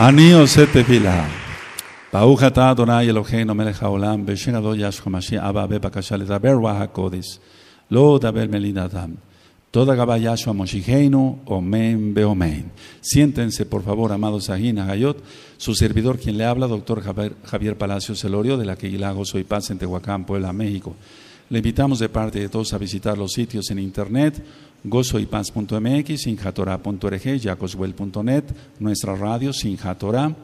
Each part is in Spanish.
Aníos עושה תפילה. ברוך אתה אדוני אלוהינו מלך העולם, בשם אדון ישו המשיח, אבא, בבקשה לדבר רוח הקודש, לא לדבר מליד Toda Omen Beomen. Siéntense, por favor, amados Ajín gayot. su servidor quien le habla, doctor Javier Palacio Celorio, de la hilago Soy Paz en Tehuacán, Puebla, México. Le invitamos de parte de todos a visitar los sitios en internet gozoypaz.mx, sinjatora.org, jacoswell.net, nuestra radio Sinjatora,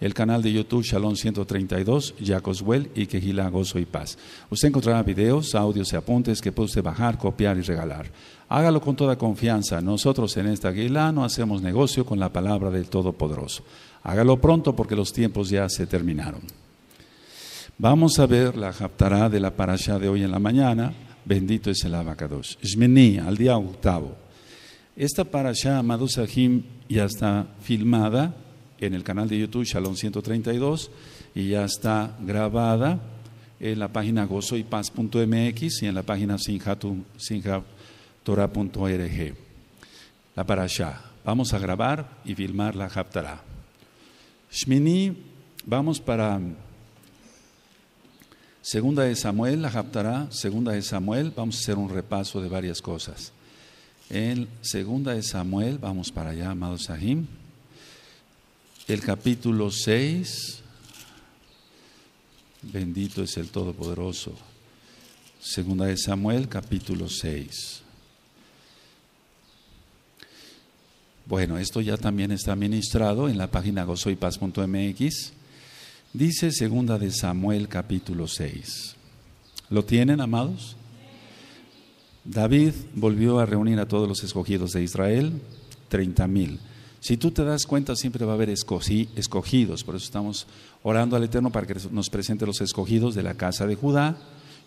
el canal de YouTube Shalom 132, Jacoswell y Quejila Gozo y Paz. Usted encontrará videos, audios y apuntes que puede usted bajar, copiar y regalar. Hágalo con toda confianza. Nosotros en esta Guila no hacemos negocio con la palabra del Todopoderoso. Hágalo pronto porque los tiempos ya se terminaron. Vamos a ver la Japtará de la parasha de hoy en la mañana. Bendito es el Abacados. Sh'mení, al día octavo. Esta parasha, Madusahim, Sahim, ya está filmada en el canal de YouTube Shalom 132 y ya está grabada en la página gozoypaz.mx y en la página sinjatorah.org. La parasha. Vamos a grabar y filmar la Haftarah. Shmini, vamos para Segunda de Samuel, la japtará. Segunda de Samuel, vamos a hacer un repaso de varias cosas. En Segunda de Samuel, vamos para allá, amados Sahim. El capítulo 6. Bendito es el Todopoderoso. Segunda de Samuel, capítulo 6. Bueno, esto ya también está ministrado en la página gozoypaz.mx. Dice segunda de Samuel capítulo 6. ¿Lo tienen, amados? David volvió a reunir a todos los escogidos de Israel, 30.000 mil. Si tú te das cuenta, siempre va a haber escogidos. Por eso estamos orando al Eterno para que nos presente los escogidos de la casa de Judá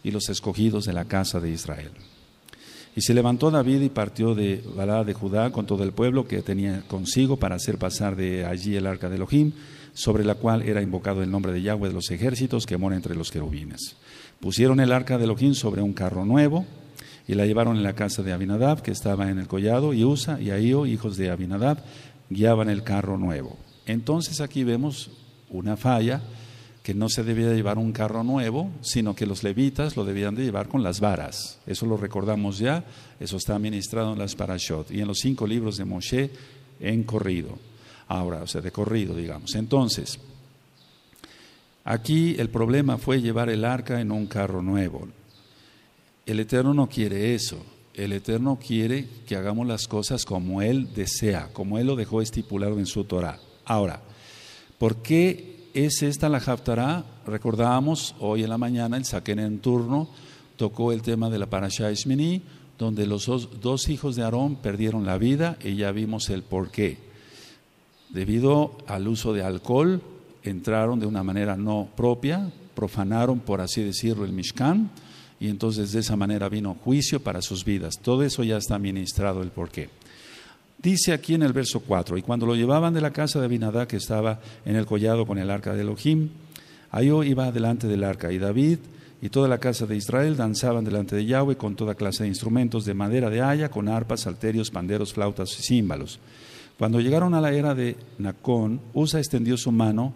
y los escogidos de la casa de Israel. Y se levantó David y partió de Balá de Judá con todo el pueblo que tenía consigo para hacer pasar de allí el arca de Elohim, sobre la cual era invocado el nombre de Yahweh de los ejércitos que mora entre los querubines. Pusieron el arca de Elohim sobre un carro nuevo y la llevaron en la casa de Abinadab, que estaba en el collado, y Usa y Ahío, hijos de Abinadab, guiaban el carro nuevo. Entonces aquí vemos una falla que no se debía llevar un carro nuevo, sino que los levitas lo debían de llevar con las varas. Eso lo recordamos ya, eso está administrado en las parashot y en los cinco libros de Moshe en corrido. Ahora, o sea, de corrido, digamos. Entonces, aquí el problema fue llevar el arca en un carro nuevo. El Eterno no quiere eso. El Eterno quiere que hagamos las cosas como Él desea, como Él lo dejó estipulado en su Torah. Ahora, ¿por qué es esta la Haftará. Recordábamos hoy en la mañana el Saquen en turno tocó el tema de la Parashá Ishmini, donde los dos, dos hijos de Aarón perdieron la vida y ya vimos el porqué. Debido al uso de alcohol, entraron de una manera no propia, profanaron, por así decirlo, el Mishkan, y entonces de esa manera vino juicio para sus vidas. Todo eso ya está ministrado el porqué. Dice aquí en el verso 4, y cuando lo llevaban de la casa de Abinadá que estaba en el collado con el arca de Elohim, Ayó iba delante del arca, y David y toda la casa de Israel danzaban delante de Yahweh con toda clase de instrumentos de madera de haya, con arpas, salterios, panderos, flautas y címbalos. Cuando llegaron a la era de Nacón, Usa extendió su mano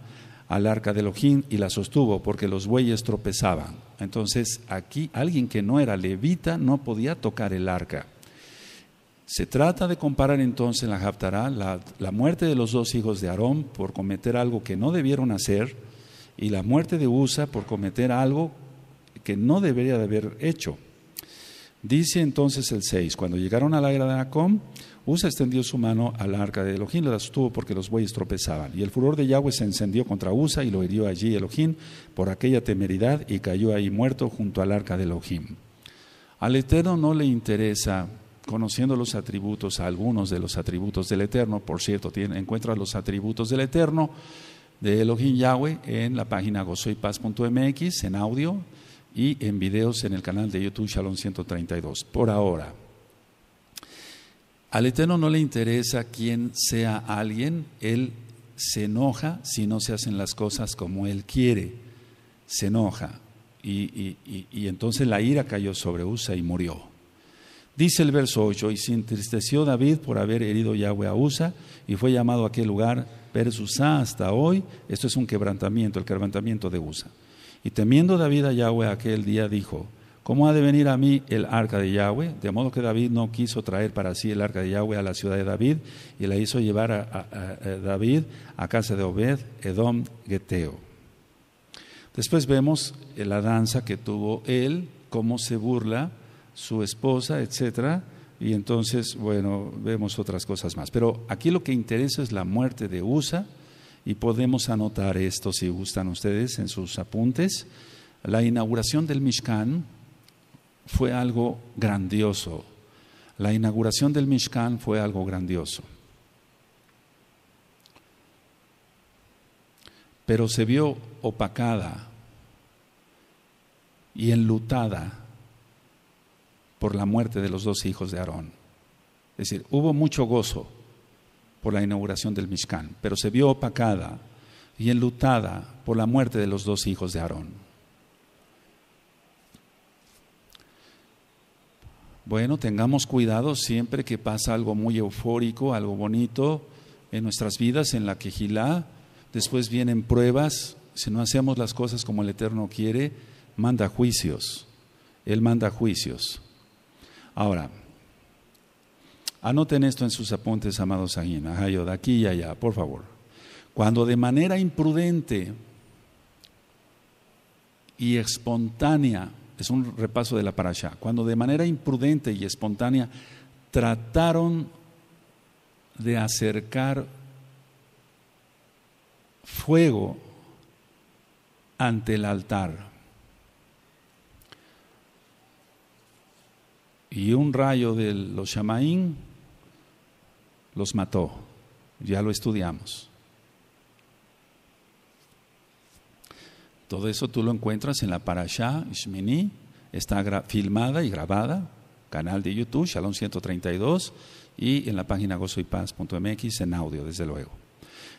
al arca de Elohim y la sostuvo porque los bueyes tropezaban. Entonces aquí alguien que no era levita no podía tocar el arca. Se trata de comparar entonces en la Haftarah la, muerte de los dos hijos de Aarón por cometer algo que no debieron hacer y la muerte de Usa por cometer algo que no debería de haber hecho. Dice entonces el 6, cuando llegaron a la era de Nacom, Usa extendió su mano al arca de Elohim, la sostuvo porque los bueyes tropezaban. Y el furor de Yahweh se encendió contra Usa y lo hirió allí Elohim por aquella temeridad y cayó ahí muerto junto al arca de Elohim. Al Eterno no le interesa conociendo los atributos, algunos de los atributos del Eterno, por cierto, encuentra los atributos del Eterno de Elohim Yahweh en la página gozoypaz.mx, en audio y en videos en el canal de YouTube Shalom 132. Por ahora, al Eterno no le interesa quién sea alguien, Él se enoja si no se hacen las cosas como Él quiere, se enoja. y entonces la ira cayó sobre Usa y murió. Dice el verso 8, y se entristeció David por haber herido Yahweh a Usa, y fue llamado a aquel lugar Persusá hasta hoy. Esto es un quebrantamiento, el quebrantamiento de Usa. Y temiendo David a Yahweh aquel día, dijo, ¿Cómo ha de venir a mí el arca de Yahweh? De modo que David no quiso traer para sí el arca de Yahweh a la ciudad de David y la hizo llevar a David a casa de Obed, Edom, Geteo. Después vemos la danza que tuvo él, cómo se burla su esposa, etcétera, y entonces, bueno, vemos otras cosas más. Pero aquí lo que interesa es la muerte de Usa, y podemos anotar esto si gustan ustedes en sus apuntes. La inauguración del Mishkan fue algo grandioso. La inauguración del Mishkan fue algo grandioso. Pero se vio opacada y enlutada por la muerte de los dos hijos de Aarón. Es decir, hubo mucho gozo por la inauguración del Mishkan, pero se vio opacada y enlutada por la muerte de los dos hijos de Aarón. Bueno, tengamos cuidado siempre que pasa algo muy eufórico, algo bonito en nuestras vidas, en la quejilá. Después vienen pruebas. Si no hacemos las cosas como el Eterno quiere, manda juicios. Él manda juicios. Ahora, anoten esto en sus apuntes, amados ahí, yo de aquí y allá, por favor. Cuando de manera imprudente y espontánea, es un repaso de la parasha, cuando de manera imprudente y espontánea trataron de acercar fuego ante el altar. y un rayo de los Shamaín los mató. Ya lo estudiamos. Todo eso tú lo encuentras en la Parashá Shmini, está filmada y grabada, canal de YouTube, Shalom 132, y en la página gozoypaz.mx en audio, desde luego.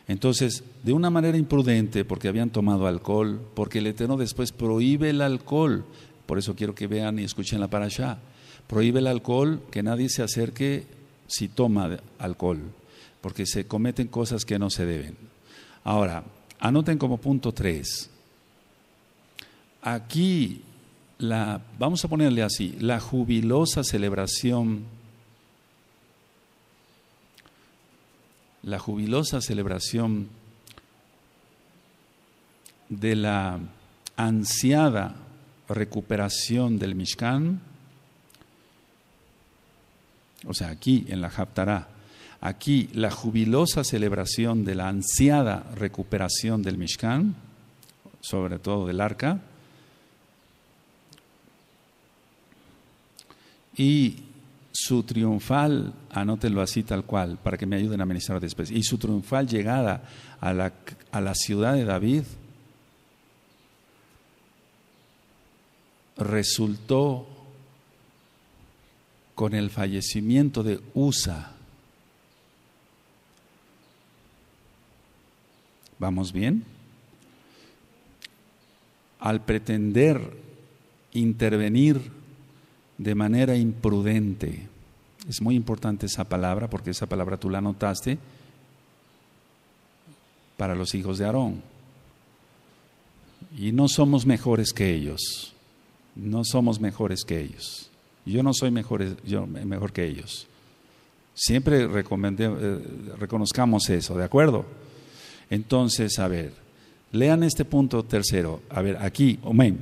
Entonces, de una manera imprudente, porque habían tomado alcohol, porque el Eterno después prohíbe el alcohol, por eso quiero que vean y escuchen la Parashá Prohíbe el alcohol, que nadie se acerque si toma alcohol, porque se cometen cosas que no se deben. Ahora, anoten como punto 3. Aquí la, vamos a ponerle así, la jubilosa celebración, la jubilosa celebración de la ansiada recuperación del Mishkan o sea, aquí en la Japtará, aquí la jubilosa celebración de la ansiada recuperación del Mishkan, sobre todo del arca, y su triunfal, anótenlo así tal cual, para que me ayuden a ministrar después, y su triunfal llegada a la, a la ciudad de David resultó con el fallecimiento de USA. ¿Vamos bien? Al pretender intervenir de manera imprudente, es muy importante esa palabra porque esa palabra tú la notaste para los hijos de Aarón. Y no somos mejores que ellos, no somos mejores que ellos. Yo no soy mejor, que ellos. Siempre eh, reconozcamos eso, ¿de acuerdo? Entonces, a ver, lean este punto tercero. A ver, aquí, amén.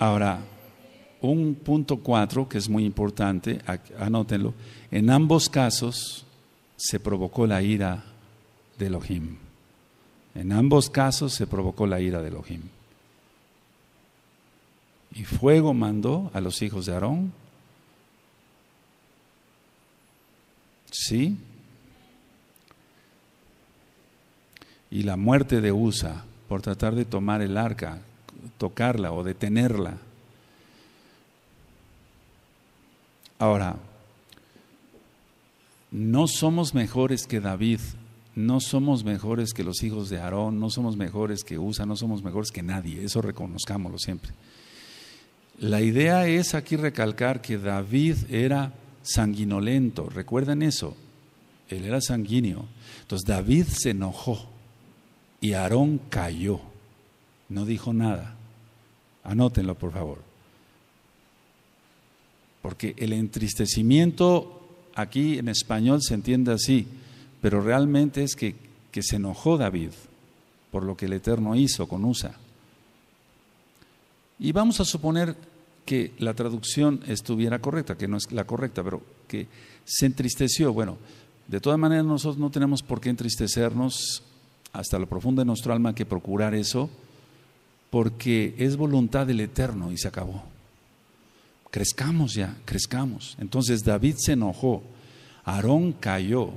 Ahora, un punto cuatro, que es muy importante, anótenlo, en ambos casos se provocó la ira de Elohim. En ambos casos se provocó la ira de Elohim. Y fuego mandó a los hijos de Aarón. Sí. Y la muerte de Usa por tratar de tomar el arca, tocarla o detenerla Ahora, no somos mejores que David, no somos mejores que los hijos de Aarón, no somos mejores que Usa, no somos mejores que nadie, eso reconozcámoslo siempre. La idea es aquí recalcar que David era sanguinolento, recuerden eso, él era sanguíneo. Entonces David se enojó y Aarón cayó, no dijo nada. Anótenlo, por favor. Porque el entristecimiento aquí en español se entiende así, pero realmente es que, se enojó David por lo que el Eterno hizo con Usa. Y vamos a suponer que la traducción estuviera correcta, que no es la correcta, pero que se entristeció. Bueno, de todas maneras nosotros no tenemos por qué entristecernos hasta lo profundo de nuestro alma que procurar eso, porque es voluntad del Eterno y se acabó crezcamos ya, crezcamos. Entonces David se enojó, Aarón cayó,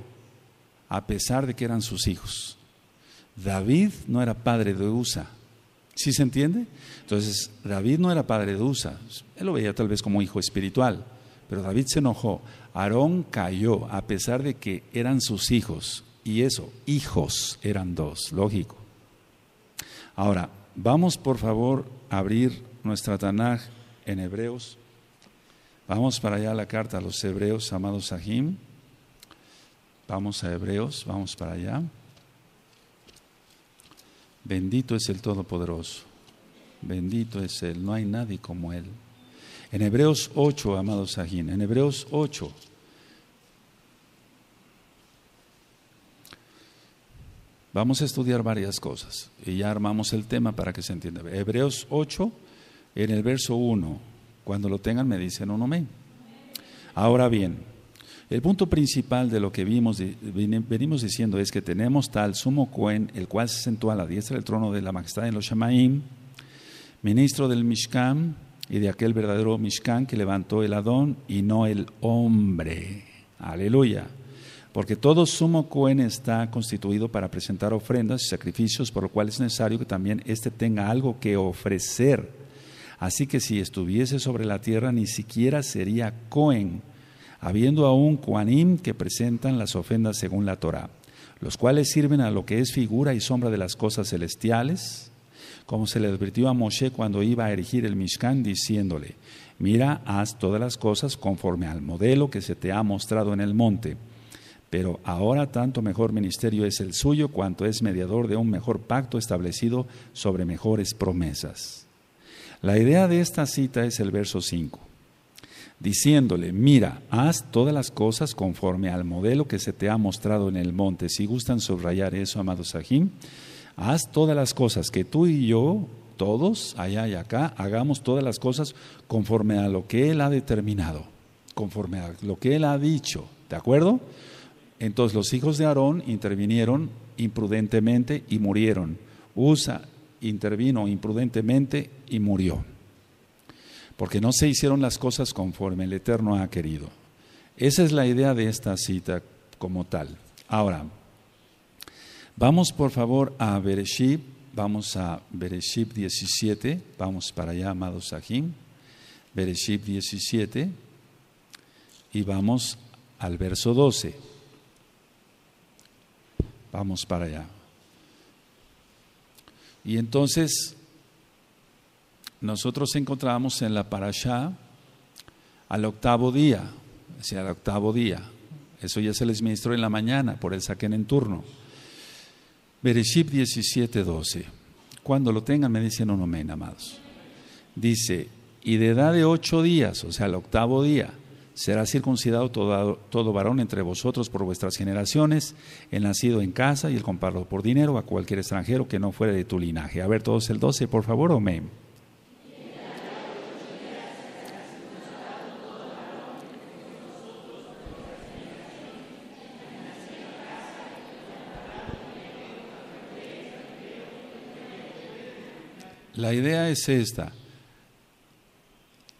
a pesar de que eran sus hijos. David no era padre de Usa. ¿Sí se entiende? Entonces, David no era padre de Usa. Él lo veía tal vez como hijo espiritual, pero David se enojó. Aarón cayó, a pesar de que eran sus hijos. Y eso, hijos eran dos, lógico. Ahora, vamos por favor a abrir nuestra Tanaj en Hebreos Vamos para allá a la carta a los hebreos, amados Sahim. Vamos a Hebreos, vamos para allá. Bendito es el Todopoderoso. Bendito es Él. No hay nadie como Él. En Hebreos 8, amados Sajim, en Hebreos 8. Vamos a estudiar varias cosas y ya armamos el tema para que se entienda. Hebreos 8, en el verso 1. Cuando lo tengan me dicen un amén. Ahora bien, el punto principal de lo que vimos, venimos diciendo es que tenemos tal sumo Cohen, el cual se sentó a la diestra del trono de la majestad en los Shamaim, ministro del Mishkan y de aquel verdadero Mishkan que levantó el Adón y no el hombre. Aleluya. Porque todo sumo Cohen está constituido para presentar ofrendas y sacrificios, por lo cual es necesario que también éste tenga algo que ofrecer Así que si estuviese sobre la tierra ni siquiera sería Cohen, habiendo aún Kuanim que presentan las ofendas según la Torá, los cuales sirven a lo que es figura y sombra de las cosas celestiales, como se le advirtió a Moshe cuando iba a erigir el Mishkan, diciéndole, mira, haz todas las cosas conforme al modelo que se te ha mostrado en el monte. Pero ahora tanto mejor ministerio es el suyo cuanto es mediador de un mejor pacto establecido sobre mejores promesas. La idea de esta cita es el verso 5, diciéndole, mira, haz todas las cosas conforme al modelo que se te ha mostrado en el monte. Si gustan subrayar eso, amado Sahim, haz todas las cosas que tú y yo, todos, allá y acá, hagamos todas las cosas conforme a lo que Él ha determinado, conforme a lo que Él ha dicho, ¿de acuerdo? Entonces los hijos de Aarón intervinieron imprudentemente y murieron. Usa intervino imprudentemente y murió, porque no se hicieron las cosas conforme el Eterno ha querido. Esa es la idea de esta cita como tal. Ahora, vamos por favor a Bereshit, vamos a Bereshit 17, vamos para allá, amados Sahim, Bereshit 17, y vamos al verso 12. Vamos para allá. Y entonces nosotros encontramos en la parashá al octavo día, sea, al octavo día. Eso ya se les ministró en la mañana, por el saquen en turno. Bereshit 17:12. Cuando lo tengan me dicen un amén, amados. Dice, y de edad de ocho días, o sea, al octavo día, será circuncidado todo, todo, varón entre vosotros por vuestras generaciones, el nacido en casa y el comprado por dinero a cualquier extranjero que no fuera de tu linaje. A ver todos el 12, por favor, amén. La idea es esta.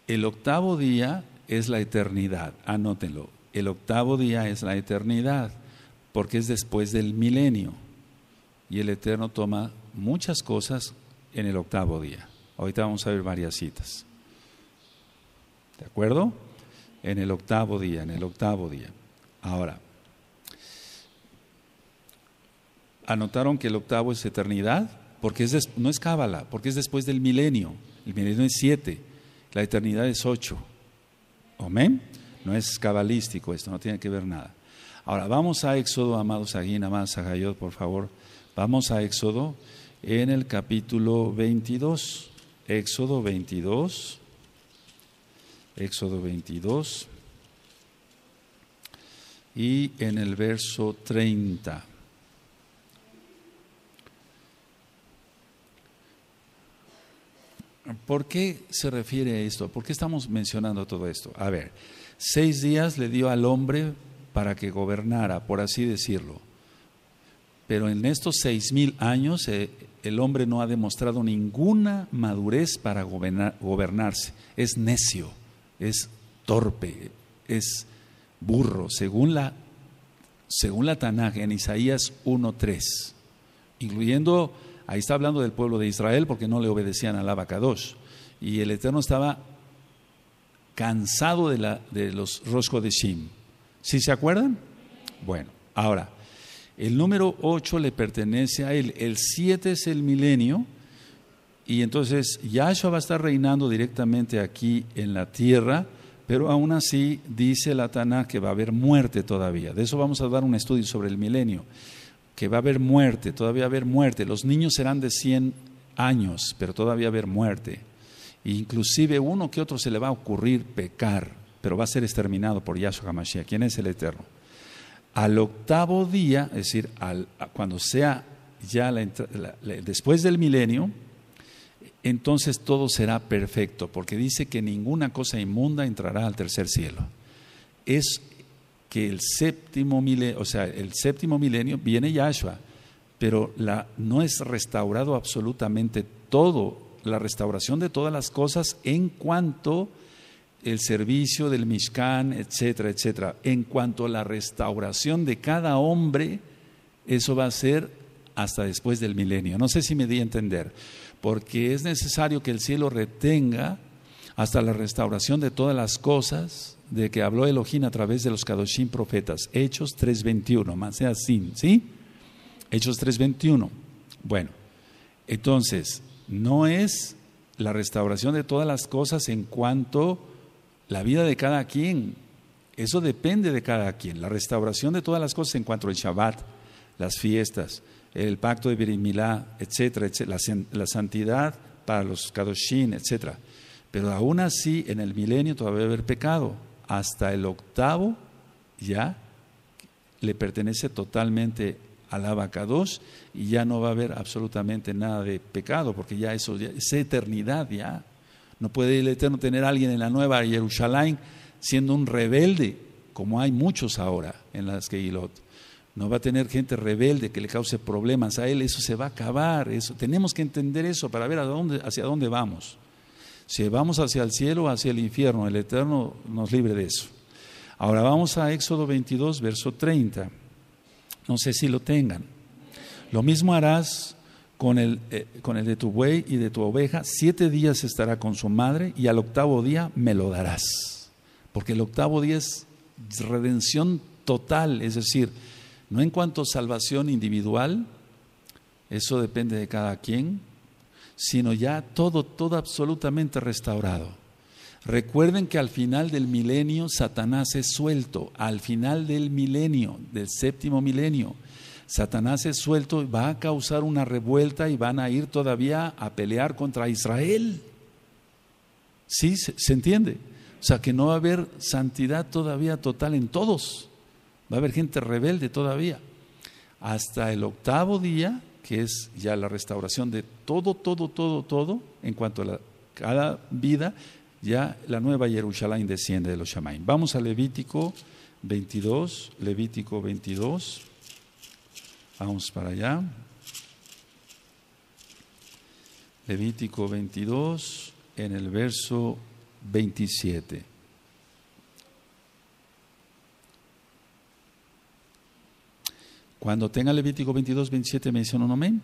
El octavo día es la eternidad. Anótenlo. El octavo día es la eternidad, porque es después del milenio. Y el Eterno toma muchas cosas en el octavo día. Ahorita vamos a ver varias citas. ¿De acuerdo? En el octavo día, en el octavo día. Ahora, anotaron que el octavo es eternidad, porque es no es cábala, porque es después del milenio. El milenio es siete, la eternidad es ocho. Amén. No es cabalístico esto, no tiene que ver nada. Ahora, vamos a Éxodo, amados aquí, amados Agayot, por favor. Vamos a Éxodo en el capítulo 22. Éxodo 22. Éxodo 22. Y en el verso 30. ¿Por qué se refiere a esto? ¿Por qué estamos mencionando todo esto? A ver, seis días le dio al hombre para que gobernara, por así decirlo. Pero en estos seis mil años eh, el hombre no ha demostrado ninguna madurez para gobernar, gobernarse. Es necio, es torpe, es burro, según la, según la Tanaj en Isaías 1.3, incluyendo Ahí está hablando del pueblo de Israel porque no le obedecían a la Y el Eterno estaba cansado de, la, de los Rosco de Shim. ¿Sí se acuerdan? Bueno, ahora, el número 8 le pertenece a él, el 7 es el milenio, y entonces Yahshua va a estar reinando directamente aquí en la tierra, pero aún así dice la Taná que va a haber muerte todavía. De eso vamos a dar un estudio sobre el milenio que va a haber muerte, todavía va a haber muerte. Los niños serán de 100 años, pero todavía va a haber muerte. Inclusive uno que otro se le va a ocurrir pecar, pero va a ser exterminado por Yahshua HaMashiach. ¿Quién es el Eterno? Al octavo día, es decir, al, cuando sea ya después del milenio, entonces todo será perfecto, porque dice que ninguna cosa inmunda entrará al tercer cielo. Es que el séptimo milenio, o sea, el séptimo milenio viene Yahshua, pero la, no es restaurado absolutamente todo, la restauración de todas las cosas en cuanto el servicio del Mishkan, etcétera, etcétera. En cuanto a la restauración de cada hombre, eso va a ser hasta después del milenio. No sé si me di a entender, porque es necesario que el cielo retenga hasta la restauración de todas las cosas de que habló Elohim a través de los Kadoshim profetas. Hechos 3.21, más sea sin, ¿sí? Hechos 3.21. Bueno, entonces, no es la restauración de todas las cosas en cuanto la vida de cada quien. Eso depende de cada quien. La restauración de todas las cosas en cuanto al Shabbat, las fiestas, el pacto de Birimilá, etcétera, la, santidad para los Kadoshim, etcétera. Pero aún así, en el milenio todavía va a haber pecado hasta el octavo ya le pertenece totalmente a la vaca dos y ya no va a haber absolutamente nada de pecado, porque ya eso es eternidad ya. No puede el Eterno tener a alguien en la nueva Jerusalén siendo un rebelde, como hay muchos ahora en las Keilot. No va a tener gente rebelde que le cause problemas a él, eso se va a acabar, eso tenemos que entender eso para ver a dónde, hacia dónde vamos. Si vamos hacia el cielo o hacia el infierno, el Eterno nos libre de eso. Ahora vamos a Éxodo 22, verso 30. No sé si lo tengan. Lo mismo harás eh, con el, de tu buey y de tu oveja. Siete días estará con su madre y al octavo día me lo darás. Porque el octavo día es redención total, es decir, no en cuanto a salvación individual, eso depende de cada quien, sino ya todo, todo absolutamente restaurado. Recuerden que al final del milenio Satanás es suelto, al final del milenio, del séptimo milenio, Satanás es suelto y va a causar una revuelta y van a ir todavía a pelear contra Israel. ¿Sí? ¿Se, entiende? O sea que no va a haber santidad todavía total en todos. Va a haber gente rebelde todavía. Hasta el octavo día que es ya la restauración de todo, todo, todo, todo, en cuanto a la, cada vida, ya la nueva Jerusalén desciende de los Shamaim. Vamos a Levítico 22, Levítico 22, vamos para allá. Levítico 22, en el verso 27. Cuando tenga Levítico 22, 27 menciona un amén.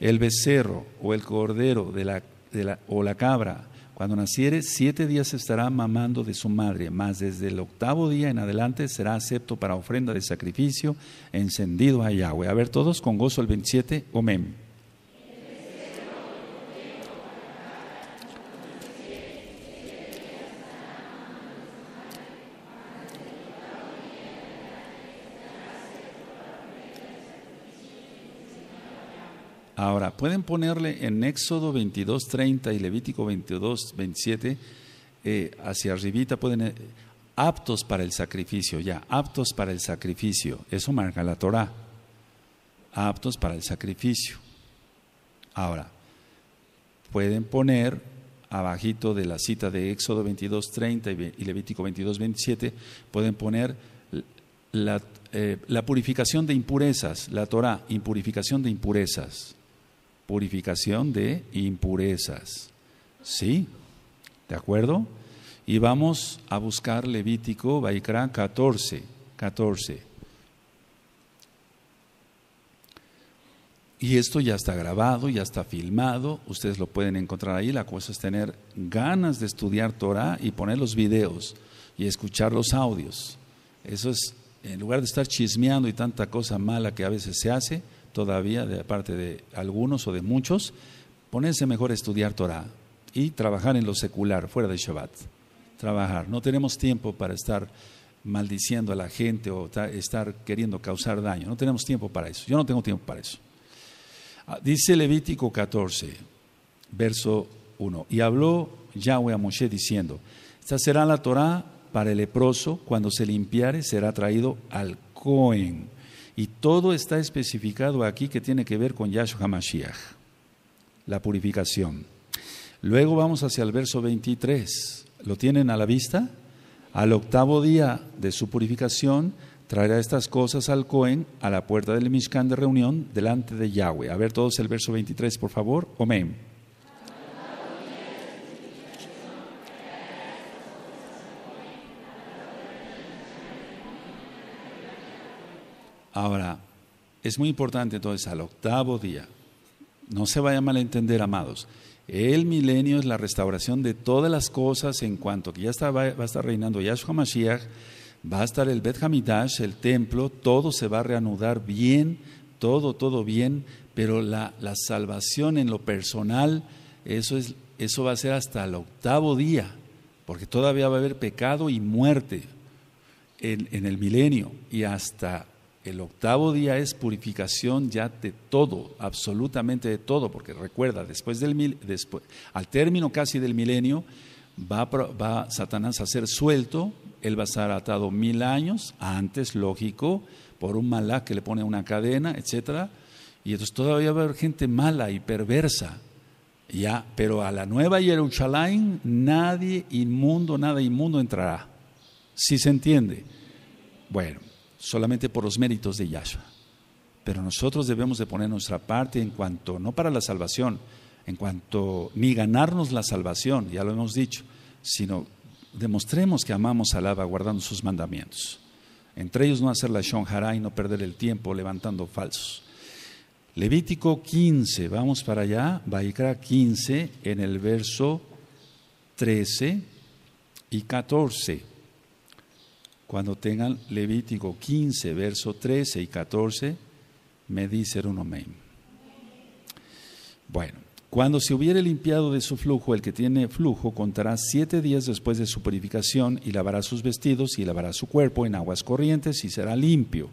El becerro o el cordero de la, de la, o la cabra, cuando naciere, siete días estará mamando de su madre, mas desde el octavo día en adelante será acepto para ofrenda de sacrificio encendido a Yahweh. A ver todos, con gozo el 27, amén. Ahora, pueden ponerle en Éxodo 30 y Levítico 22.27, eh, hacia arribita pueden, eh, aptos para el sacrificio, ya, aptos para el sacrificio, eso marca la Torah, aptos para el sacrificio. Ahora, pueden poner abajito de la cita de Éxodo 30 y Levítico 27, pueden poner la, eh, la purificación de impurezas, la Torah, impurificación de impurezas purificación de impurezas. ¿Sí? ¿De acuerdo? Y vamos a buscar Levítico, Baikra 14, 14. Y esto ya está grabado, ya está filmado, ustedes lo pueden encontrar ahí. La cosa es tener ganas de estudiar Torah y poner los videos y escuchar los audios. Eso es, en lugar de estar chismeando y tanta cosa mala que a veces se hace, todavía de parte de algunos o de muchos, ponerse mejor a estudiar Torah y trabajar en lo secular, fuera de Shabbat. Trabajar. No tenemos tiempo para estar maldiciendo a la gente o estar queriendo causar daño. No tenemos tiempo para eso. Yo no tengo tiempo para eso. Ah, dice Levítico 14, verso 1. Y habló Yahweh a Moshe diciendo, esta será la Torah para el leproso, cuando se limpiare será traído al Cohen y todo está especificado aquí que tiene que ver con Yahshua HaMashiach, la purificación. Luego vamos hacia el verso 23. ¿Lo tienen a la vista? Al octavo día de su purificación, traerá estas cosas al Cohen a la puerta del Mishkan de reunión delante de Yahweh. A ver todos el verso 23, por favor. Amén. Ahora, es muy importante entonces al octavo día, no se vaya a malentender, amados, el milenio es la restauración de todas las cosas en cuanto que ya va, a estar reinando Yahshua Mashiach, va a estar el Bet Hamidash, el templo, todo se va a reanudar bien, todo, todo bien, pero la, salvación en lo personal, eso, es, eso va a ser hasta el octavo día, porque todavía va a haber pecado y muerte en, en el milenio y hasta el octavo día es purificación ya de todo, absolutamente de todo, porque recuerda, después del después, al término casi del milenio, va, va Satanás a ser suelto, él va a estar atado mil años, antes, lógico, por un malá que le pone una cadena, etcétera, y entonces todavía va a haber gente mala y perversa, ya, pero a la nueva Jerusalén nadie inmundo, nada inmundo entrará, si se entiende. Bueno, solamente por los méritos de Yahshua. Pero nosotros debemos de poner nuestra parte en cuanto, no para la salvación, en cuanto ni ganarnos la salvación, ya lo hemos dicho, sino demostremos que amamos a Abba guardando sus mandamientos. Entre ellos no hacer la shon y no perder el tiempo levantando falsos. Levítico 15, vamos para allá, Baikra 15 en el verso 13 y 14. Cuando tengan Levítico 15, verso 13 y 14, me dice un amén. Bueno, cuando se hubiere limpiado de su flujo, el que tiene flujo contará siete días después de su purificación y lavará sus vestidos y lavará su cuerpo en aguas corrientes y será limpio.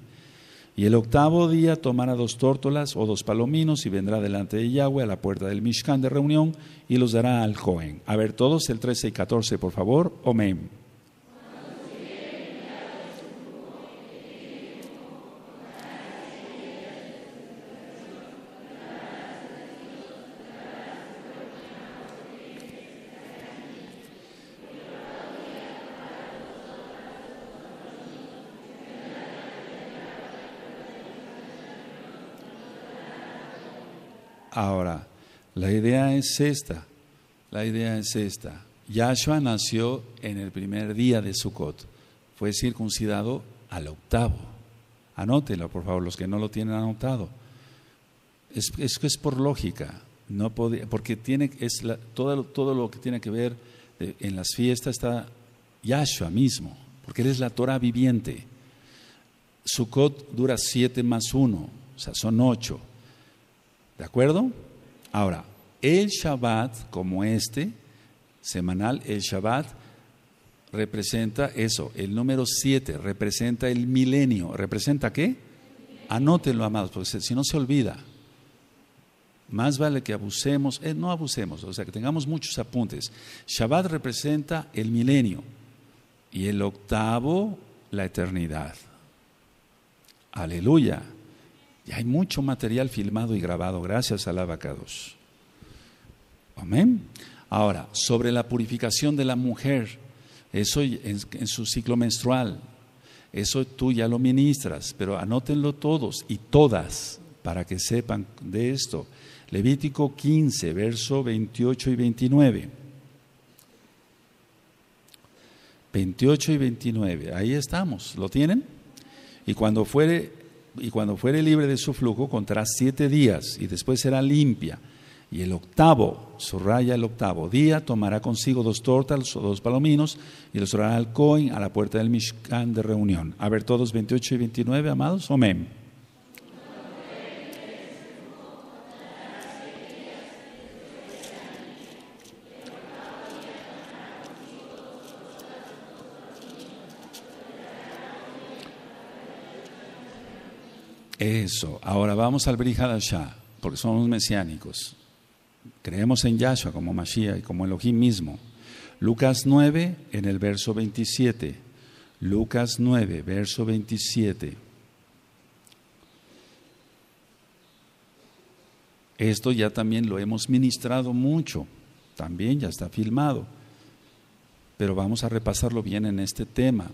Y el octavo día tomará dos tórtolas o dos palominos y vendrá delante de Yahweh a la puerta del Mishkan de reunión y los dará al joven. A ver todos el 13 y 14, por favor. Amén. Ahora, la idea es esta, la idea es esta. Yahshua nació en el primer día de Sukkot, fue circuncidado al octavo. Anótelo, por favor, los que no lo tienen anotado. Es que es, por lógica, no porque tiene, todo, lo que tiene que ver en las fiestas está Yahshua mismo, porque Él es la Torah viviente. Sukkot dura siete más uno, o sea, son ocho. ¿De acuerdo? Ahora, el Shabbat como este, semanal, el Shabbat representa eso, el número siete, representa el milenio. ¿Representa qué? Anótenlo, amados, porque si no se olvida. Más vale que abusemos, eh, no abusemos, o sea, que tengamos muchos apuntes. Shabbat representa el milenio y el octavo, la eternidad. Aleluya. Y hay mucho material filmado y grabado gracias a vaca 2. Amén. Ahora, sobre la purificación de la mujer, eso en, en su ciclo menstrual, eso tú ya lo ministras, pero anótenlo todos y todas para que sepan de esto. Levítico 15, verso 28 y 29. 28 y 29, ahí estamos, ¿lo tienen? Y cuando fuere y cuando fuere libre de su flujo, contará siete días y después será limpia. Y el octavo, subraya el octavo día, tomará consigo dos tortas o dos palominos y los orará al coin a la puerta del Mishkan de reunión. A ver todos 28 y 29, amados. Amén. Eso. Ahora vamos al Brihadashah, porque somos mesiánicos. Creemos en Yahshua como Mashiach y como Elohim mismo. Lucas 9, en el verso 27. Lucas 9, verso 27. Esto ya también lo hemos ministrado mucho, también ya está filmado, pero vamos a repasarlo bien en este tema,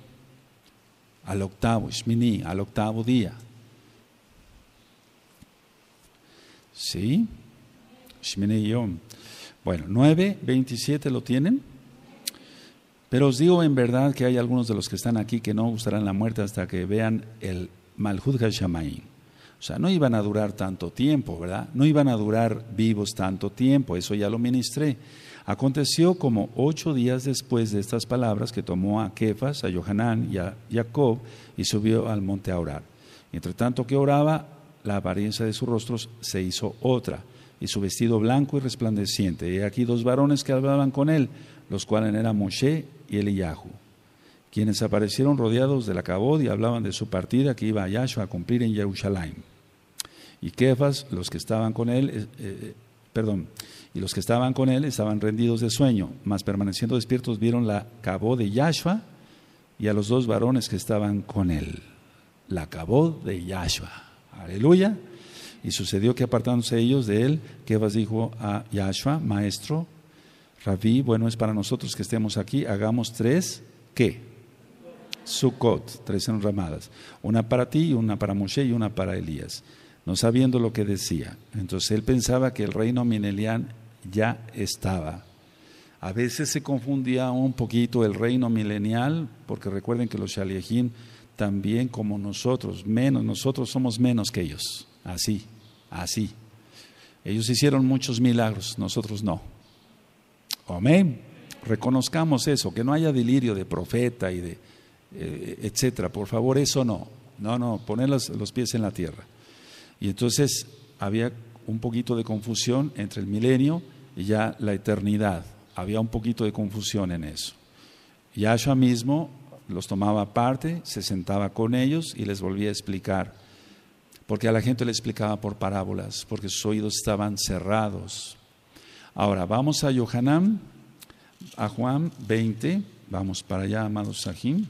al octavo, Shmini, al octavo día. ¿Sí? Bueno, 9, 27 lo tienen. Pero os digo en verdad que hay algunos de los que están aquí que no gustarán la muerte hasta que vean el Malhud Hashamayim. O sea, no iban a durar tanto tiempo, ¿verdad? No iban a durar vivos tanto tiempo, eso ya lo ministré. Aconteció como ocho días después de estas palabras que tomó a Kefas, a Johanán y a Jacob y subió al monte a orar. Entre tanto que oraba, la apariencia de sus rostros se hizo otra, y su vestido blanco y resplandeciente. Y aquí dos varones que hablaban con él, los cuales eran Moshe y Eliyahu, quienes aparecieron rodeados de la cabod y hablaban de su partida que iba a Yahshua a cumplir en Jerusalén. Y Kefas, los que estaban con él, eh, eh, perdón, y los que estaban con él estaban rendidos de sueño, mas permaneciendo despiertos vieron la cabod de Yahshua y a los dos varones que estaban con él. La cabod de Yahshua. Aleluya. Y sucedió que apartándose ellos de él, Kebas dijo a Yahshua, maestro, Rabí, bueno es para nosotros que estemos aquí, hagamos tres, ¿qué? Sukkot, tres enramadas, una para ti, una para Moshe y una para Elías, no sabiendo lo que decía. Entonces él pensaba que el reino milenial ya estaba. A veces se confundía un poquito el reino milenial, porque recuerden que los shaliachim también como nosotros, menos, nosotros somos menos que ellos, así, así. Ellos hicieron muchos milagros, nosotros no. Amén. Reconozcamos eso, que no haya delirio de profeta y de eh, etcétera. Por favor, eso no. No, no, poner los, los pies en la tierra. Y entonces había un poquito de confusión entre el milenio y ya la eternidad. Había un poquito de confusión en eso. Yahshua mismo los tomaba aparte, se sentaba con ellos y les volvía a explicar. Porque a la gente le explicaba por parábolas, porque sus oídos estaban cerrados. Ahora, vamos a Yohanan, a Juan 20, vamos para allá, amados Sahim.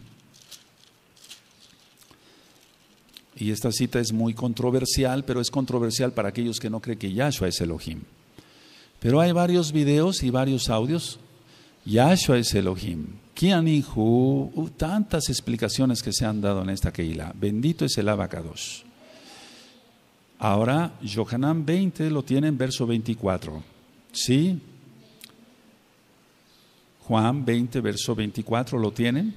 Y esta cita es muy controversial, pero es controversial para aquellos que no creen que Yahshua es Elohim. Pero hay varios videos y varios audios Yahshua es Elohim. ¿Quién dijo uh, tantas explicaciones que se han dado en esta Keilah. Bendito es el Abacados. Ahora, Yohanan 20 lo tiene en verso 24. ¿Sí? Juan 20, verso 24 lo tienen.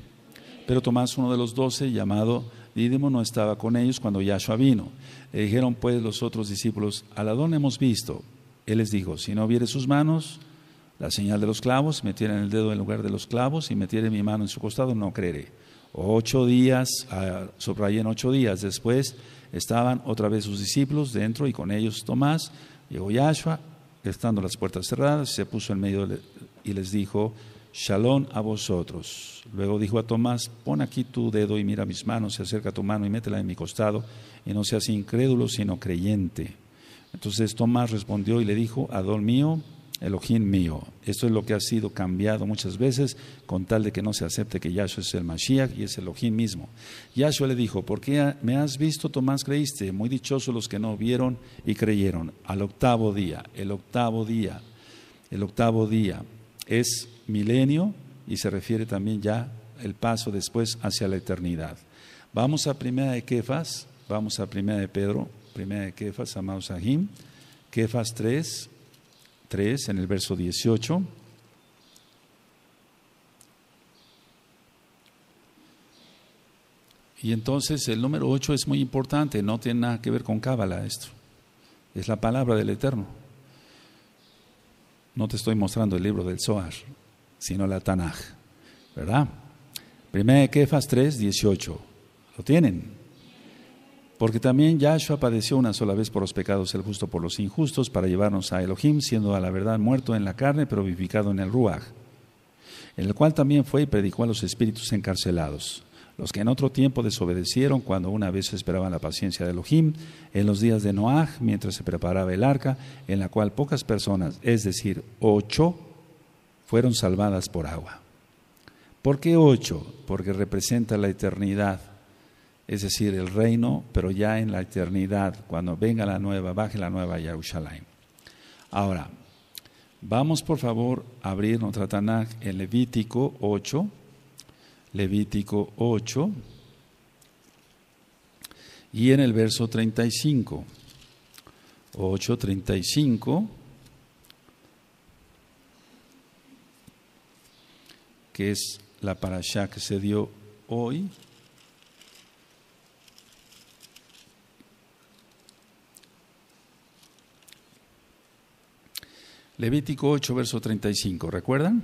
Pero Tomás, uno de los doce, llamado Dídimo, no estaba con ellos cuando Yahshua vino. Le dijeron pues los otros discípulos, ¿a la hemos visto? Él les dijo, si no viere sus manos, la señal de los clavos, metiera el dedo en lugar de los clavos y metiera mi mano en su costado, no creeré. Ocho días, ah, en ocho días después, estaban otra vez sus discípulos dentro y con ellos Tomás, llegó Yahshua, estando las puertas cerradas, se puso en medio y les dijo, Shalom a vosotros. Luego dijo a Tomás, pon aquí tu dedo y mira mis manos, se acerca tu mano y métela en mi costado, y no seas incrédulo, sino creyente. Entonces Tomás respondió y le dijo, Adón mío, Elohim mío. Esto es lo que ha sido cambiado muchas veces con tal de que no se acepte que Yahshua es el Mashiach y es Elohim mismo. Yahshua le dijo, ¿por qué me has visto, Tomás, creíste? Muy dichosos los que no vieron y creyeron. Al octavo día, el octavo día, el octavo día es milenio y se refiere también ya el paso después hacia la eternidad. Vamos a Primera de Kefas, vamos a Primera de Pedro, Primera de Kefas, amados Sahim, Kefas 3, 3, en el verso 18. Y entonces el número 8 es muy importante, no tiene nada que ver con Cábala esto. Es la palabra del Eterno. No te estoy mostrando el libro del Zohar, sino la Tanaj, ¿verdad? Primera de Kefas 3, 18. ¿Lo tienen? Porque también Yahshua padeció una sola vez por los pecados, el justo por los injustos, para llevarnos a Elohim, siendo a la verdad muerto en la carne, pero vivificado en el Ruach, en el cual también fue y predicó a los espíritus encarcelados, los que en otro tiempo desobedecieron cuando una vez esperaban la paciencia de Elohim, en los días de Noah, mientras se preparaba el arca, en la cual pocas personas, es decir, ocho, fueron salvadas por agua. ¿Por qué ocho? Porque representa la eternidad es decir, el reino, pero ya en la eternidad, cuando venga la nueva, baje la nueva Yerushalayim. Ahora, vamos por favor a abrir nuestra Tanaj en Levítico 8, Levítico 8, y en el verso 35, 8, 35, que es la parashá que se dio hoy, Levítico 8, verso 35, ¿recuerdan?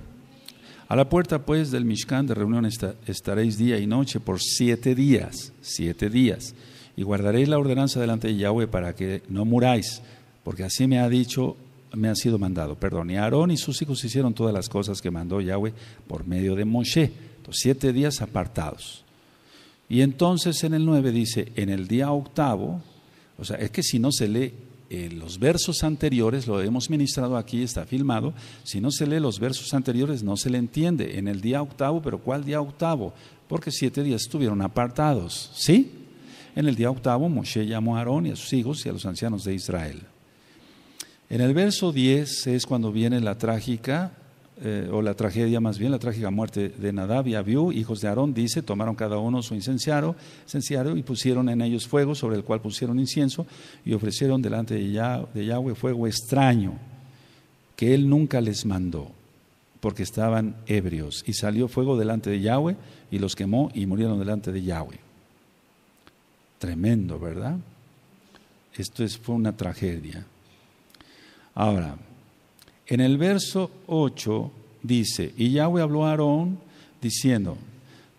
A la puerta pues del Mishkan de reunión estaréis día y noche por siete días, siete días, y guardaréis la ordenanza delante de Yahweh para que no muráis, porque así me ha dicho, me ha sido mandado. Perdón, y Aarón y sus hijos hicieron todas las cosas que mandó Yahweh por medio de Moshe, los siete días apartados. Y entonces en el 9 dice, en el día octavo, o sea, es que si no se lee eh, los versos anteriores, lo hemos ministrado aquí, está filmado, si no se lee los versos anteriores no se le entiende en el día octavo, pero ¿cuál día octavo? Porque siete días estuvieron apartados, ¿sí? En el día octavo Moshe llamó a Aarón y a sus hijos y a los ancianos de Israel. En el verso 10 es cuando viene la trágica eh, o la tragedia más bien, la trágica muerte de Nadab y Abiú, hijos de Aarón, dice, tomaron cada uno su incenciado y pusieron en ellos fuego, sobre el cual pusieron incienso y ofrecieron delante de, de Yahweh fuego extraño, que él nunca les mandó, porque estaban ebrios. Y salió fuego delante de Yahweh y los quemó y murieron delante de Yahweh. Tremendo, ¿verdad? Esto es, fue una tragedia. Ahora, en el verso 8 dice, y Yahweh habló a Aarón diciendo,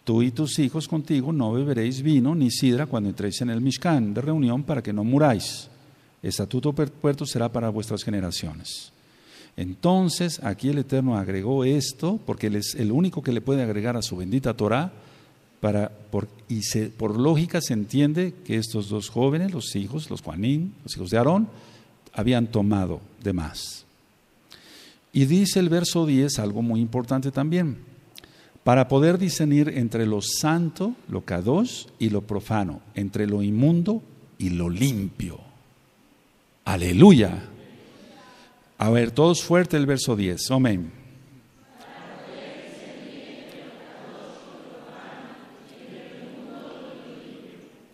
tú y tus hijos contigo no beberéis vino ni sidra cuando entréis en el Mishkan de reunión para que no muráis. Estatuto puerto será para vuestras generaciones. Entonces, aquí el Eterno agregó esto, porque Él es el único que le puede agregar a su bendita Torah, para, por, y por lógica se entiende que estos dos jóvenes, los hijos, los Juanín, los hijos de Aarón, habían tomado de más. Y dice el verso 10 algo muy importante también. Para poder discernir entre lo santo, lo kadosh, y lo profano, entre lo inmundo y lo limpio. Aleluya. A ver, todos fuerte el verso 10. Amén.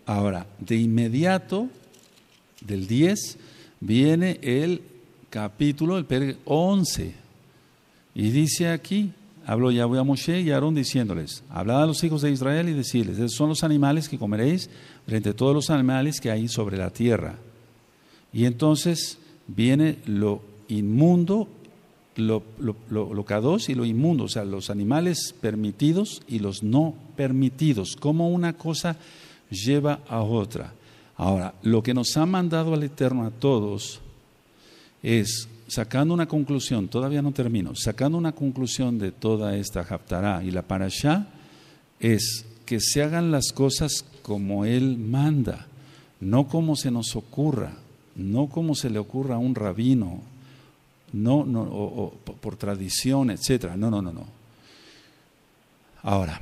Ahora, de inmediato, del 10, viene el capítulo, el 11. Y dice aquí, habló Yahweh a Moshe y a Aarón diciéndoles, hablad a los hijos de Israel y decirles, estos son los animales que comeréis frente a todos los animales que hay sobre la tierra. Y entonces viene lo inmundo, lo, lo, y lo inmundo, o sea, los animales permitidos y los no permitidos, como una cosa lleva a otra. Ahora, lo que nos ha mandado al Eterno a todos, es sacando una conclusión, todavía no termino, sacando una conclusión de toda esta Haftará y la Parashá, es que se hagan las cosas como Él manda, no como se nos ocurra, no como se le ocurra a un rabino, no, o, por tradición, etcétera, No, no, no, no. Ahora,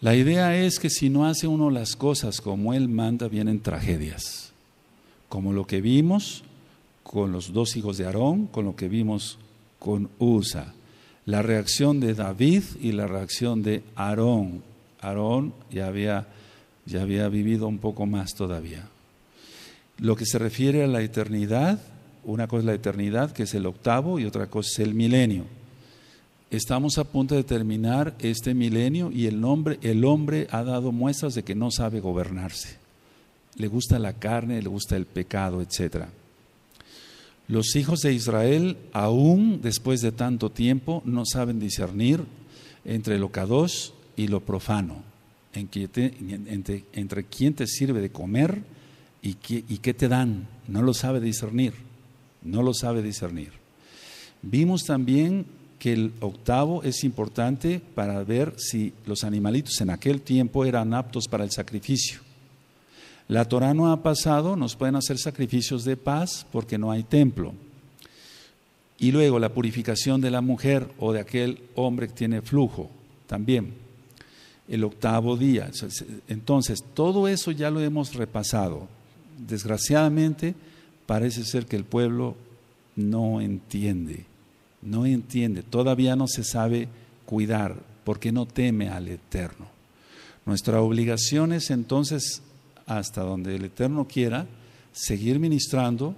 la idea es que si no hace uno las cosas como Él manda, vienen tragedias como lo que vimos con los dos hijos de Aarón, con lo que vimos con Usa. La reacción de David y la reacción de Aarón. Aarón ya había, ya había vivido un poco más todavía. Lo que se refiere a la eternidad, una cosa es la eternidad, que es el octavo, y otra cosa es el milenio. Estamos a punto de terminar este milenio y el, nombre, el hombre ha dado muestras de que no sabe gobernarse le gusta la carne, le gusta el pecado, etc. Los hijos de Israel, aún después de tanto tiempo, no saben discernir entre lo kadosh y lo profano, entre, entre quién te sirve de comer y qué, y qué te dan. No lo sabe discernir, no lo sabe discernir. Vimos también que el octavo es importante para ver si los animalitos en aquel tiempo eran aptos para el sacrificio. La Torah no ha pasado, nos pueden hacer sacrificios de paz porque no hay templo. Y luego la purificación de la mujer o de aquel hombre que tiene flujo también. El octavo día. Entonces, todo eso ya lo hemos repasado. Desgraciadamente, parece ser que el pueblo no entiende, no entiende, todavía no se sabe cuidar porque no teme al Eterno. Nuestra obligación es entonces hasta donde el Eterno quiera, seguir ministrando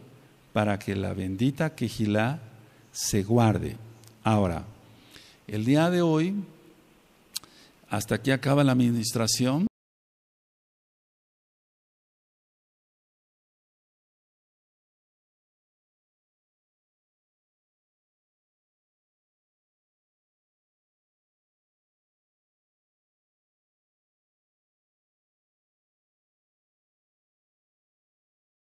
para que la bendita quejilá se guarde. Ahora, el día de hoy, hasta aquí acaba la administración,